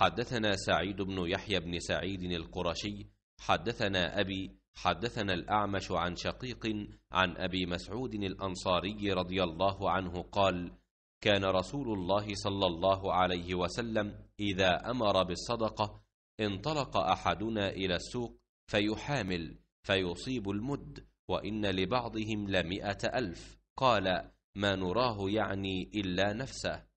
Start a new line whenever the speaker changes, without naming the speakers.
حدثنا سعيد بن يحيى بن سعيد القرشي حدثنا أبي حدثنا الأعمش عن شقيق عن أبي مسعود الأنصاري رضي الله عنه قال كان رسول الله صلى الله عليه وسلم إذا أمر بالصدقة انطلق أحدنا إلى السوق فيحامل فيصيب المد وإن لبعضهم لمئة ألف قال ما نراه يعني إلا
نفسه